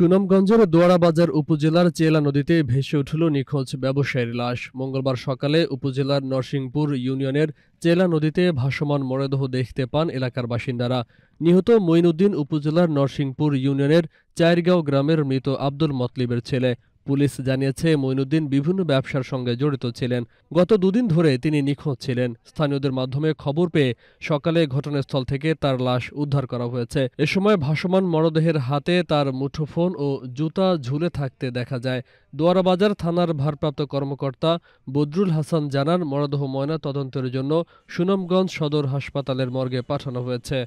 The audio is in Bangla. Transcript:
সুনামগঞ্জের দোয়ারাবাজার উপজেলার চেলা নদীতে ভেসে উঠল নিখোঁজ ব্যবসায়ীর লাশ মঙ্গলবার সকালে উপজেলার নরসিংপুর ইউনিয়নের চেলা নদীতে ভাসমান মরদেহ দেখতে পান এলাকার বাসিন্দারা নিহত মঈনুদ্দিন উপজেলার নরসিংপুর ইউনিয়নের চাইরগাঁও গ্রামের মৃত আব্দুল মতলিবের ছেলে পুলিশ জানিয়েছে মইনুদ্দিন বিভিন্ন ব্যবসার সঙ্গে জড়িত ছিলেন গত দুদিন ধরে তিনি নিখোঁজ ছিলেন স্থানীয়দের মাধ্যমে খবর পেয়ে সকালে ঘটনাস্থল থেকে তার লাশ উদ্ধার করা হয়েছে এ সময় ভাসমান মরদেহের হাতে তার মুঠোফোন ও জুতা ঝুলে থাকতে দেখা যায় দোয়ারাবাজার থানার ভারপ্রাপ্ত কর্মকর্তা বদরুল হাসান জানান মরদেহ ময়না তদন্তের জন্য সুনামগঞ্জ সদর হাসপাতালের মর্গে পাঠানো হয়েছে